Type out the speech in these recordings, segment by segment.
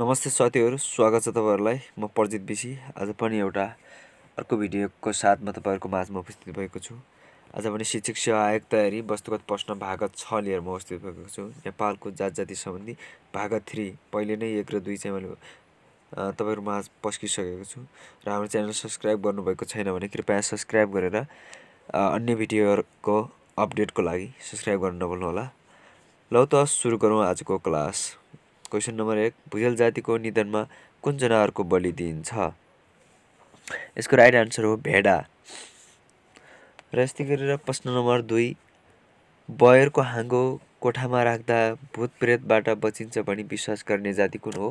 नमस्ते साथीहरू स्वागत छ तपाईँहरूलाई म प्रजित विषी आज पनि एउटा अर्को भिडियोको साथमा तपाईँहरूको माझमा उपस्थित भएको छु आज पनि शिक्षक सेवा आयोग तयारी वस्तुगत प्रश्न भाग छ लिएर म उपस्थित भएको छु नेपालको जात जाति सम्बन्धी भाग थ्री पहिले नै एक र दुई चाहिँ मैले तपाईँहरू माझ पस्किसकेको छु र हाम्रो च्यानल सब्सक्राइब गर्नुभएको छैन भने कृपया सब्सक्राइब गरेर अन्य भिडियोहरूको अपडेटको लागि सब्सक्राइब गर्न नभुल्नुहोला ल त सुरु गरौँ आजको क्लास क्वेसन नम्बर एक भुजेल जातिको निधनमा कुन जनावरको बलि दिइन्छ यसको राइट आन्सर हो भेडा र यस्तै गरेर प्रश्न नम्बर दुई बयरको हाँगो कोठामा राख्दा भूत प्रेतबाट बचिन्छ भनी विश्वास गर्ने जाति कुन हो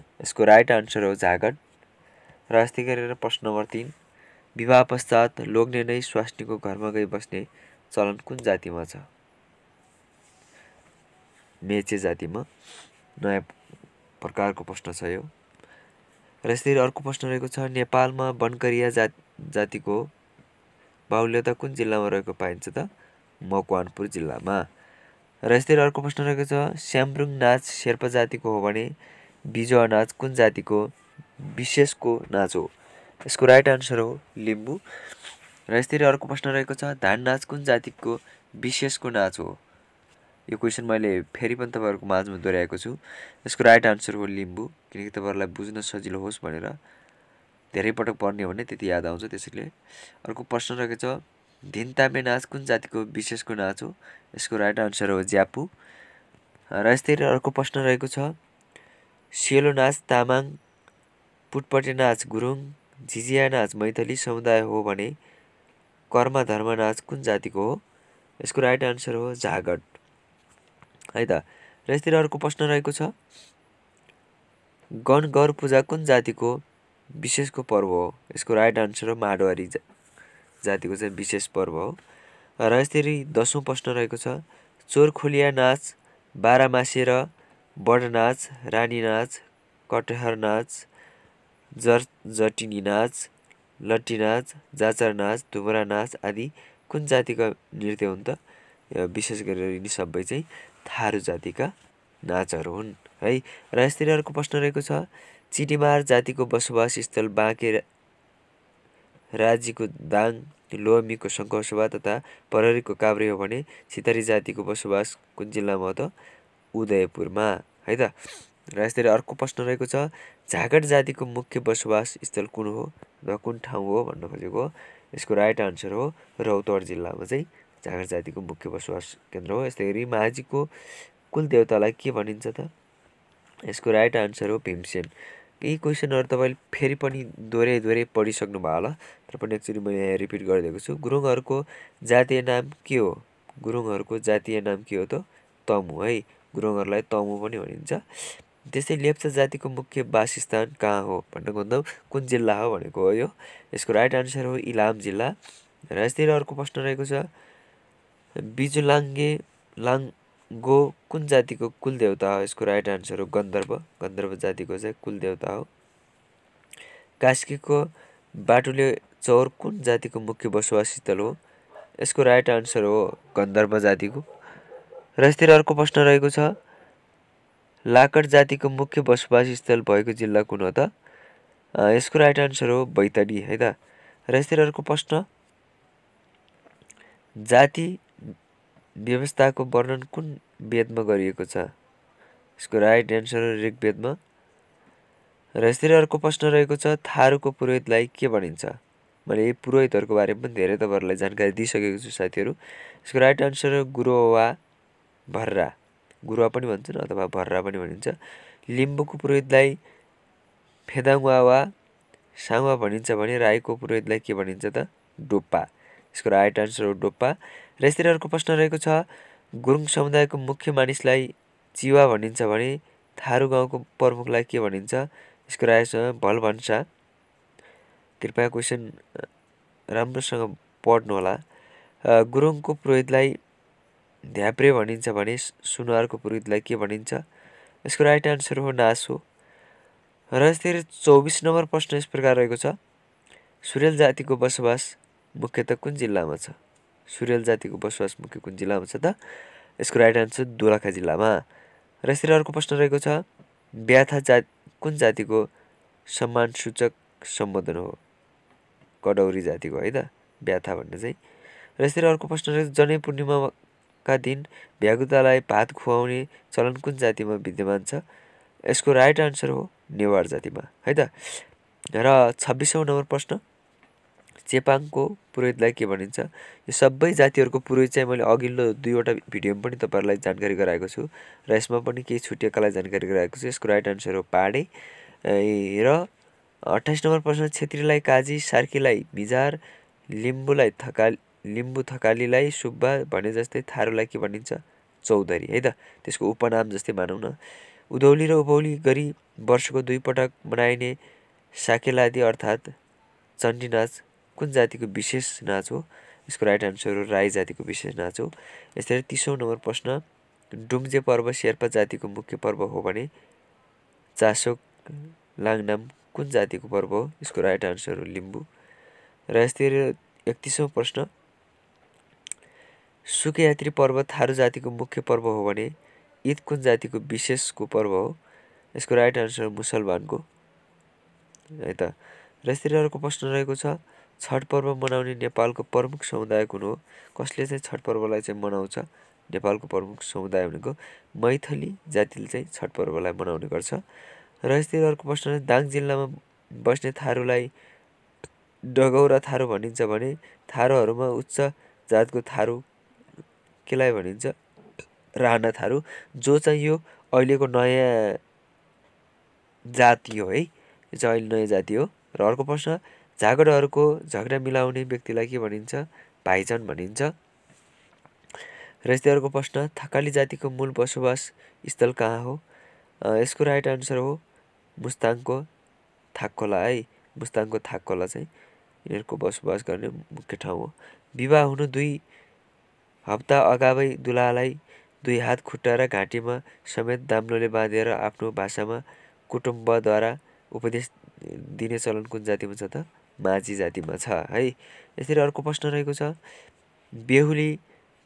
यसको राइट आन्सर हो झागट र यस्तै गरेर प्रश्न नम्बर तिन विवाह पश्चात लोग्ने नै स्वास्नीको घरमा गई बस्ने चलन कुन जातिमा छ मेचे जातिमा नयाँ प्रकारको प्रश्न छ यो र यसरी अर्को प्रश्न रहेको छ नेपालमा बनकरिया जात जातिको बाहुल्यता कुन जिल्लामा रहेको पाइन्छ त मकवानपुर जिल्लामा र यस्तै अर्को प्रश्न रहेको छ स्याम्ब्रुङ नाच शेर्पा जातिको हो भने बिजुवा नाच कुन जातिको विशेषको नाच हो यसको राइट आन्सर हो लिम्बू र यस्तै अर्को प्रश्न रहेको छ धान नाच कुन जातिको विशेषको नाच हो यो क्वेसन मैले फेरि पनि तपाईँहरूको माझमा दोहोऱ्याएको छु यसको राइट आन्सर हो लिम्बु किनकि तपाईँहरूलाई बुझ्न सजिलो होस् भनेर धेरै पटक पढ्ने हो भने त्यति याद आउँछ त्यसैले अर्को प्रश्न रहेको छ तामे नाच कुन जातिको विशेषको नाच हो यसको राइट आन्सर हो ज्यापु र यस्तै अर्को प्रश्न रहेको छ सेलो नाच तामाङ पुटपटे नाच गुरुङ झिझिया नाच मैथली समुदाय हो भने कर्म धर्म नाच कुन जातिको हो यसको राइट आन्सर हो झागट है त र यस्तरी अर्को प्रश्न रहेको छ गणगौर पूजा कुन जातिको विशेषको पर्व हो यसको राइट आन्सर हो माडवारी जा जातिको चाहिँ विशेष पर्व हो र यसरी दसौँ प्रश्न रहेको छ चोर खोलिया नाच बाह्रमासे र बड नाच रानी नाच कटहर नाच जर जटिनी नाच लट्टी नाच जाचर नाच धुमरा नाच आदि कुन जातिको नृत्य हुन् त विशेष गरेर यिनी सबै चाहिँ थारू जातिका नाचहरू हुन् है र यसरी अर्को प्रश्न रहेको छ चिटिमार जातिको बसोबास स्थल बाँके राज्यको दाङ लोमीको सङ्खसभा तथा परहरीको काभ्रे हो भने छितरी जातिको बसोबास कुन जिल्लामा हो त उदयपुरमा है त र यसरी अर्को प्रश्न रहेको छ झाँगड जातिको मुख्य बसोबास स्थल कुन हो र कुन ठाउँ हो भन्न खोजेको यसको राइट आन्सर हो रौतहट जिल्लामा चाहिँ झाँक्री जातिको मुख्य बसोबास केन्द्र हो यस्तै गरी माझीको कुल देवतालाई के भनिन्छ त यसको राइट आन्सर हो भीमसेन यही क्वेसनहरू तपाईँले फेरि पनि दोहोऱ्याइ दोहोऱ्याइ पढिसक्नुभयो होला तर पनि एक्चुली मैले यहाँ रिपिट गरिदिएको छु गुरुङहरूको जातीय नाम के हो गुरुङहरूको जातीय नाम के हो त तमु है गुरुङहरूलाई तमु पनि भनिन्छ त्यस्तै लेप्चा जातिको मुख्य वासस्थान कहाँ हो भन्नु भन्दा कुन जिल्ला हो भनेको हो यो यसको राइट आन्सर हो इलाम जिल्ला र यस्तै अर्को प्रश्न रहेको छ बिजुलाङ्गे लाङ्गो कुन जातिको कुलदेवता हो यसको राइट आन्सर हो गन्धर्व गन्धर्व जातिको चाहिँ कुलदेवता हो कास्कीको बाटुले चौर कुन जातिको मुख्य बसोबास स्थल हो यसको राइट आन्सर हो गन्धर्व जातिको र यस्तै अर्को प्रश्न रहेको छ लाकड जातिको मुख्य बसोबास स्थल भएको जिल्ला कुन हो त यसको राइट आन्सर हो बैतडी है त र यस्तै अर्को प्रश्न जाति व्यवस्थाको वर्णन कुन वेदमा गरिएको छ यसको राइट एन्सर वेदमा र यसरी अर्को प्रश्न रहेको छ थारूको पुरोहितलाई के भनिन्छ मैले यही पुरोहितहरूको बारेमा पनि धेरै तपाईँहरूलाई जानकारी दिइसकेको छु साथीहरू यसको राइट आन्सर हो गुरुवा भर्रा गुरुवा पनि भन्छन् अथवा भर्रा पनि भनिन्छ लिम्बूको पुरोहितलाई फेदाङ्वा वा साङवा भनिन्छ भने राईको पुरोहितलाई के भनिन्छ त डोप्पा यसको राइट आन्सर हो डोप्पा र यस्तै अर्को प्रश्न रहेको छ गुरुङ समुदायको मुख्य मानिसलाई चिवा भनिन्छ भने थारू गाउँको प्रमुखलाई के भनिन्छ यसको राइट भन्सा कृपया क्वेसन राम्रोसँग पढ्नुहोला गुरुङको पुरोहितलाई ध्याप्रे भनिन्छ भने सुनवारको पुरोहितलाई के भनिन्छ यसको राइट आन्सर हो नास हो र यस्तै चौबिस नम्बर प्रश्न यस प्रकार रहेको छ सुरेल जातिको बसोबास मुख्यतः कुन जिल्लामा छ सुरेल जातिको बसोबास मुख्य कुन जिल्लामा छ त यसको राइट आन्सर दोलखा जिल्लामा र यसरी अर्को प्रश्न रहेको छ व्याथा जात कुन जातिको सम्मान सूचक सम्बोधन हो कडौरी जातिको है त व्याथा भन्ने चाहिँ र यसरी अर्को प्रश्न रहेको जनै पूर्णिमाका दिन भ्यागुतालाई भात खुवाउने चलन कुन जातिमा विद्यमान छ यसको राइट आन्सर हो नेवार जातिमा है त र छब्बिसौँ नम्बर प्रश्न चेपाङको पुरोहितलाई के भनिन्छ यो सबै जातिहरूको पुरोहित चाहिँ मैले अघिल्लो दुईवटा भिडियोमा पनि तपाईँहरूलाई जानकारी गराएको छु र यसमा पनि केही छुटिएकालाई जानकारी गराएको छु यसको राइट आन्सर हो पाडे र अट्ठाइस नम्बर प्रश्न छेत्रीलाई काजी सार्कीलाई बिजार लिम्बूलाई थका लिम्बू थकालीलाई सुब्बा भने जस्तै थारूलाई के भनिन्छ चौधरी है त त्यसको उपनाम जस्तै मानौँ न उधौली र उभौली गरी वर्षको दुईपटक मनाइने साकेलादी अर्थात् चण्डीनाच कुन जातिको विशेष नाच हो यसको राइट आन्सर हो राई जातिको विशेष नाच हो यसरी तिसौँ नम्बर प्रश्न डुम्जे पर्व शेर्पा जातिको मुख्य पर्व हो भने चासोक लाङनाम कुन जातिको पर्व हो यसको राइट आन्सर हो लिम्बू र यस्तै एकतिसौँ प्रश्न सुकयात्री पर्व थारू जातिको मुख्य पर्व हो भने ईद कुन जातिको विशेषको पर्व हो यसको राइट आन्सर मुसलमानको है त र यस्तै अर्को प्रश्न रहेको छ छठ पर्व मनाउने नेपालको प्रमुख समुदाय कुन हो कसले चाहिँ छठ पर्वलाई चाहिँ मनाउँछ नेपालको प्रमुख समुदाय भनेको मैथली जातिले चाहिँ छठ पर्वलाई मनाउने गर्छ र यस्तै अर्को प्रश्न दाङ जिल्लामा बस्ने थारूलाई डगौरा थारू भनिन्छ भने थारूहरूमा उच्च जातको थारू केलाई भनिन्छ राणा थारू जो चाहिँ यो अहिलेको नयाँ जाति हो है यो चाहिँ अहिले नयाँ जाति हो र अर्को प्रश्न झगडाहरूको झगडा मिलाउने व्यक्तिलाई के भनिन्छ भाइजान भनिन्छ र यस्तै अर्को प्रश्न थकाली जातिको मूल बसोबास स्थल कहाँ हो यसको राइट आन्सर हो मुस्ताङको थाकखोला है मुस्ताङको थाकखोला चाहिँ यिनीहरूको बसोबास गर्ने मुख्य ठाउँ हो विवाह हुनु दुई हप्ता अगावै दुलालाई दुई हात खुट्टा र घाँटीमा समेत दाम्लोले बाँधेर आफ्नो भाषामा कुटुम्बद्वारा उपदेश दिने चलन कुन जातिमा छ त माझी जातिमा छ है यसरी अर्को प्रश्न रहेको छ बेहुली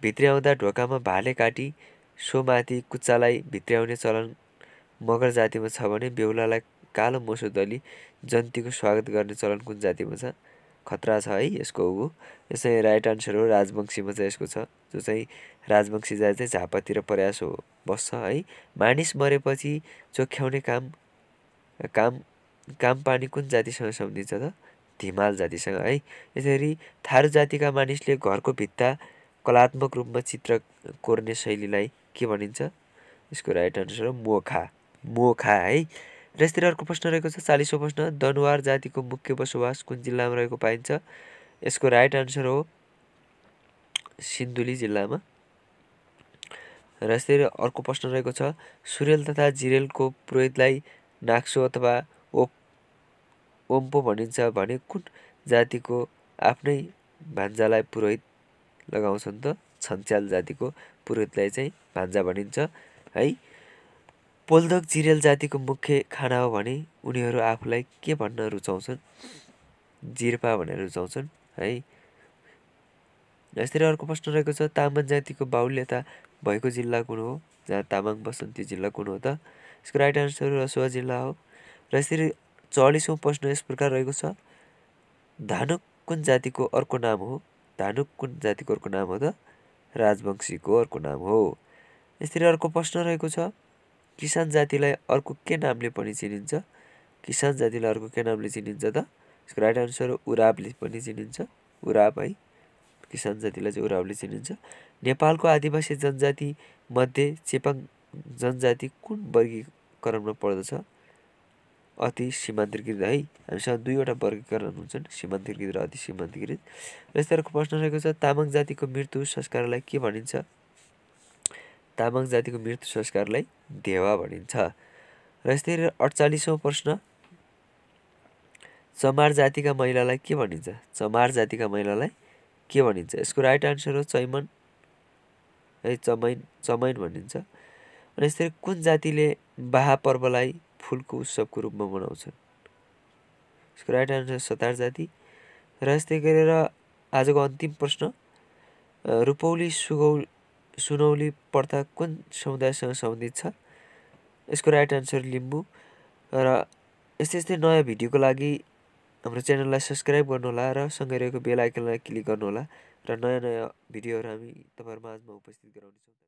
भित्र्याउँदा ढोकामा भाले काटी सोमाथि कुच्चालाई भित्र्याउने चलन मगर जातिमा छ भने बेहुलालाई कालो मोसो दली जन्तीको स्वागत गर्ने चलन कुन जातिमा छ खतरा छ है यसको ऊ यसै राइट आन्सर हो राजवंशीमा चाहिँ यसको छ जो चाहिँ राजवंशी जाति चाहिँ झापातिर प्रयास हो बस्छ है मानिस मरेपछि चोख्याउने काम काम काम पानी कुन जातिसँग सम्झिन्छ त धिमाल जातिसँग है यसरी थारू जातिका मानिसले घरको भित्ता कलात्मक रूपमा चित्र कोर्ने शैलीलाई के भनिन्छ यसको राइट आन्सर हो मोखा मोखा है र यस्तै अर्को प्रश्न रहेको छ चालिसौँ प्रश्न दनुवार जातिको मुख्य बसोबास कुन जिल्लामा रहेको पाइन्छ यसको राइट आन्सर हो सिन्धुली जिल्लामा र यस्तै अर्को प्रश्न रहेको छ सुरेल तथा जिरेलको पुरोहितलाई नाक्सो अथवा ओप ओम्बो भनिन्छ भने कुन जातिको आफ्नै भान्जालाई पुरोहित लगाउँछन् त छन्च्याल जातिको पुरोहितलाई चाहिँ भान्जा भनिन्छ है पोल्दक जिरेल जातिको मुख्य खाना हो भने उनीहरू आफूलाई के भन्न रुचाउँछन् जिर्पा भनेर रुचाउँछन् है यसरी अर्को प्रश्न रहेको छ तामाङ जातिको बाहुल्यता भएको जिल्ला कुन हो जहाँ तामाङ बस्छन् त्यो जिल्ला कुन हो त यसको राइट आन्सर रसुवा जिल्ला हो र यसरी चालिसौँ प्रश्न यस प्रकार रहेको छ धानुक कुन जातिको अर्को नाम हो धानुक कुन जातिको अर्को नाम हो त राजवंशीको अर्को नाम हो यसरी अर्को प्रश्न रहेको छ किसान जातिलाई अर्को के नामले पनि चिनिन्छ किसान जातिलाई अर्को के नामले चिनिन्छ त यसको राइट आन्सर हो उराबले पनि चिनिन्छ उराब है किसान जातिलाई चाहिँ उराबले चिनिन्छ नेपालको आदिवासी जनजाति मध्ये चेपाङ जनजाति कुन वर्गीकरणमा पर्दछ अति सीमान्तकृत है हामीसँग दुईवटा वर्गीकरण हुन्छन् सीमान्तकृत र अति सीमान्तकृत र यस्तै प्रश्न रहेको छ तामाङ जातिको मृत्यु संस्कारलाई के भनिन्छ तामाङ जातिको मृत्यु संस्कारलाई देवा भनिन्छ र यस्तै अडचालिसौँ प्रश्न चमार जातिका महिलालाई के भनिन्छ चमार जातिका महिलालाई के भनिन्छ यसको राइट आन्सर हो चैमन है चमैन चमैन भनिन्छ अनि यस्तै कुन जातिले बाहा पर्वलाई फुलको उत्सवको रूपमा मनाउँछन् यसको राइट आन्सर सतार जाति र यस्तै गरेर आजको अन्तिम प्रश्न रुपौली सुगौ सुनौली पर्दा कुन समुदायसँग सम्बन्धित छ यसको राइट आन्सर लिम्बू र यस्तै यस्तै नयाँ भिडियोको लागि हाम्रो च्यानललाई सब्सक्राइब गर्नुहोला र सँगै रहेको बेल आइकनलाई क्लिक गर्नुहोला र नयाँ नयाँ भिडियोहरू हामी तपाईँहरूमा माझमा उपस्थित गराउनेछौँ